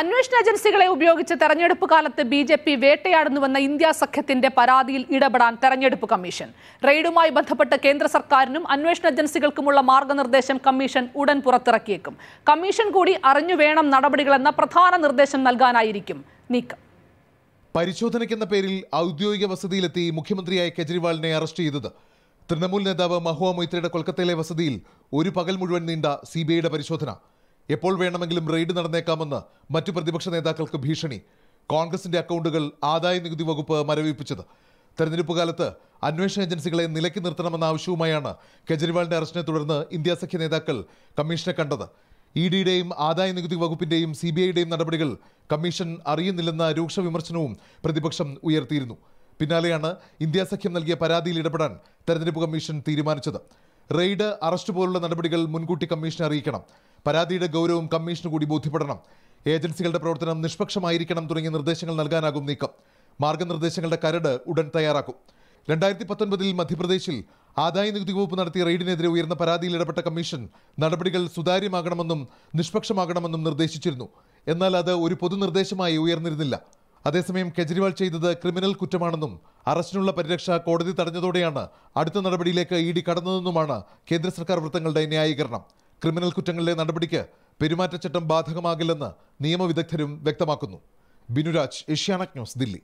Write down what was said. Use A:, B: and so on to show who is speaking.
A: അന്വേഷണ ഏജൻസികളെ ഉപയോഗിച്ച് തെരഞ്ഞെടുപ്പ് കാലത്ത് ബി ജെ പി വേട്ടയാടുന്നുവെന്ന ഇന്ത്യ സഖ്യത്തിന്റെ പരാതിയിൽ ഇടപെടാൻ തെരഞ്ഞെടുപ്പ് കമ്മീഷൻ റെയ്ഡുമായി ബന്ധപ്പെട്ട് കേന്ദ്ര സർക്കാരിനും അന്വേഷണ ഏജൻസികൾക്കുമുള്ള മാർഗനിർദ്ദേശം കമ്മീഷൻ ഉടൻ പുറത്തിറക്കിയേക്കും കമ്മീഷൻ കൂടി അറിഞ്ഞു വേണം നടപടികളെന്ന പ്രധാന നിർദ്ദേശം നൽകാനായിരിക്കും നീക്കം
B: പരിശോധനയ്ക്കെന്ന പേരിൽ ഔദ്യോഗിക വസതിയിലെത്തി മുഖ്യമന്ത്രിയായ കെജ്രിവാളിനെ അറസ്റ്റ് ചെയ്തത് തൃണമൂൽ നേതാവ് മഹുവ മൊയ്ത്രയുടെ കൊൽക്കത്തയിലെ വസതിയിൽ ഒരു പകൽ മുഴുവൻ നീണ്ട സിബിഐയുടെ പരിശോധന എപ്പോൾ വേണമെങ്കിലും റെയ്ഡ് നടന്നേക്കാമെന്ന് മറ്റു പ്രതിപക്ഷ നേതാക്കൾക്ക് ഭീഷണി കോൺഗ്രസിന്റെ അക്കൗണ്ടുകൾ ആദായ നികുതി വകുപ്പ് മരവിപ്പിച്ചത് തെരഞ്ഞെടുപ്പ് കാലത്ത് അന്വേഷണ ഏജൻസികളെ നിലയ്ക്ക് നിർത്തണമെന്ന ആവശ്യവുമായാണ് കെജ്രിവാളിന്റെ അറസ്റ്റിനെ തുടർന്ന് ഇന്ത്യ സഖ്യ നേതാക്കൾ കമ്മീഷനെ കണ്ടത് ഇ ഡിയുടെയും ആദായ നികുതി വകുപ്പിന്റെയും സി ബി ഐയുടെയും നടപടികൾ കമ്മീഷൻ അറിയുന്നില്ലെന്ന രൂക്ഷ വിമർശനവും പ്രതിപക്ഷം ഉയർത്തിയിരുന്നു പിന്നാലെയാണ് ഇന്ത്യ സഖ്യം നൽകിയ പരാതിയിൽ ഇടപെടാൻ തെരഞ്ഞെടുപ്പ് കമ്മീഷൻ തീരുമാനിച്ചത് റെയ്ഡ് അറസ്റ്റ് പോലുള്ള നടപടികൾ മുൻകൂട്ടി കമ്മീഷനെ അറിയിക്കണം പരാതിയുടെ ഗൗരവം കമ്മീഷന് കൂടി ബോധ്യപ്പെടണം ഏജൻസികളുടെ പ്രവർത്തനം നിഷ്പക്ഷമായിരിക്കണം തുടങ്ങിയ നിർദ്ദേശങ്ങൾ നൽകാനാകും നീക്കം മാർഗനിർദ്ദേശങ്ങളുടെ കരട് ഉടൻ തയ്യാറാക്കും രണ്ടായിരത്തി പത്തൊൻപതിൽ മധ്യപ്രദേശിൽ ആദായ നികുതി വകുപ്പ് നടത്തിയ റെയ്ഡിനെതിരെ ഉയർന്ന പരാതിയിൽ ഇടപെട്ട കമ്മീഷൻ നടപടികൾ സുതാര്യമാകണമെന്നും നിഷ്പക്ഷമാകണമെന്നും നിർദ്ദേശിച്ചിരുന്നു എന്നാൽ അത് ഒരു പൊതു നിർദ്ദേശമായി ഉയർന്നിരുന്നില്ല അതേസമയം കെജ്രിവാൾ ചെയ്തത് ക്രിമിനൽ കുറ്റമാണെന്നും അറസ്റ്റിനുള്ള പരിരക്ഷ കോടതി തടഞ്ഞതോടെയാണ് അടുത്ത നടപടിയിലേക്ക് ഇ ഡി കടന്നതെന്നുമാണ് കേന്ദ്ര സർക്കാർ വൃത്തങ്ങളുടെ ന്യായീകരണം ക്രിമിനൽ കുറ്റങ്ങളിലെ നടപടിക്ക് പെരുമാറ്റച്ചട്ടം ബാധകമാകില്ലെന്ന് നിയമവിദഗ്ധരും വ്യക്തമാക്കുന്നു ബിനുരാജ് ഏഷ്യാനക് ന്യൂസ് ദില്ലി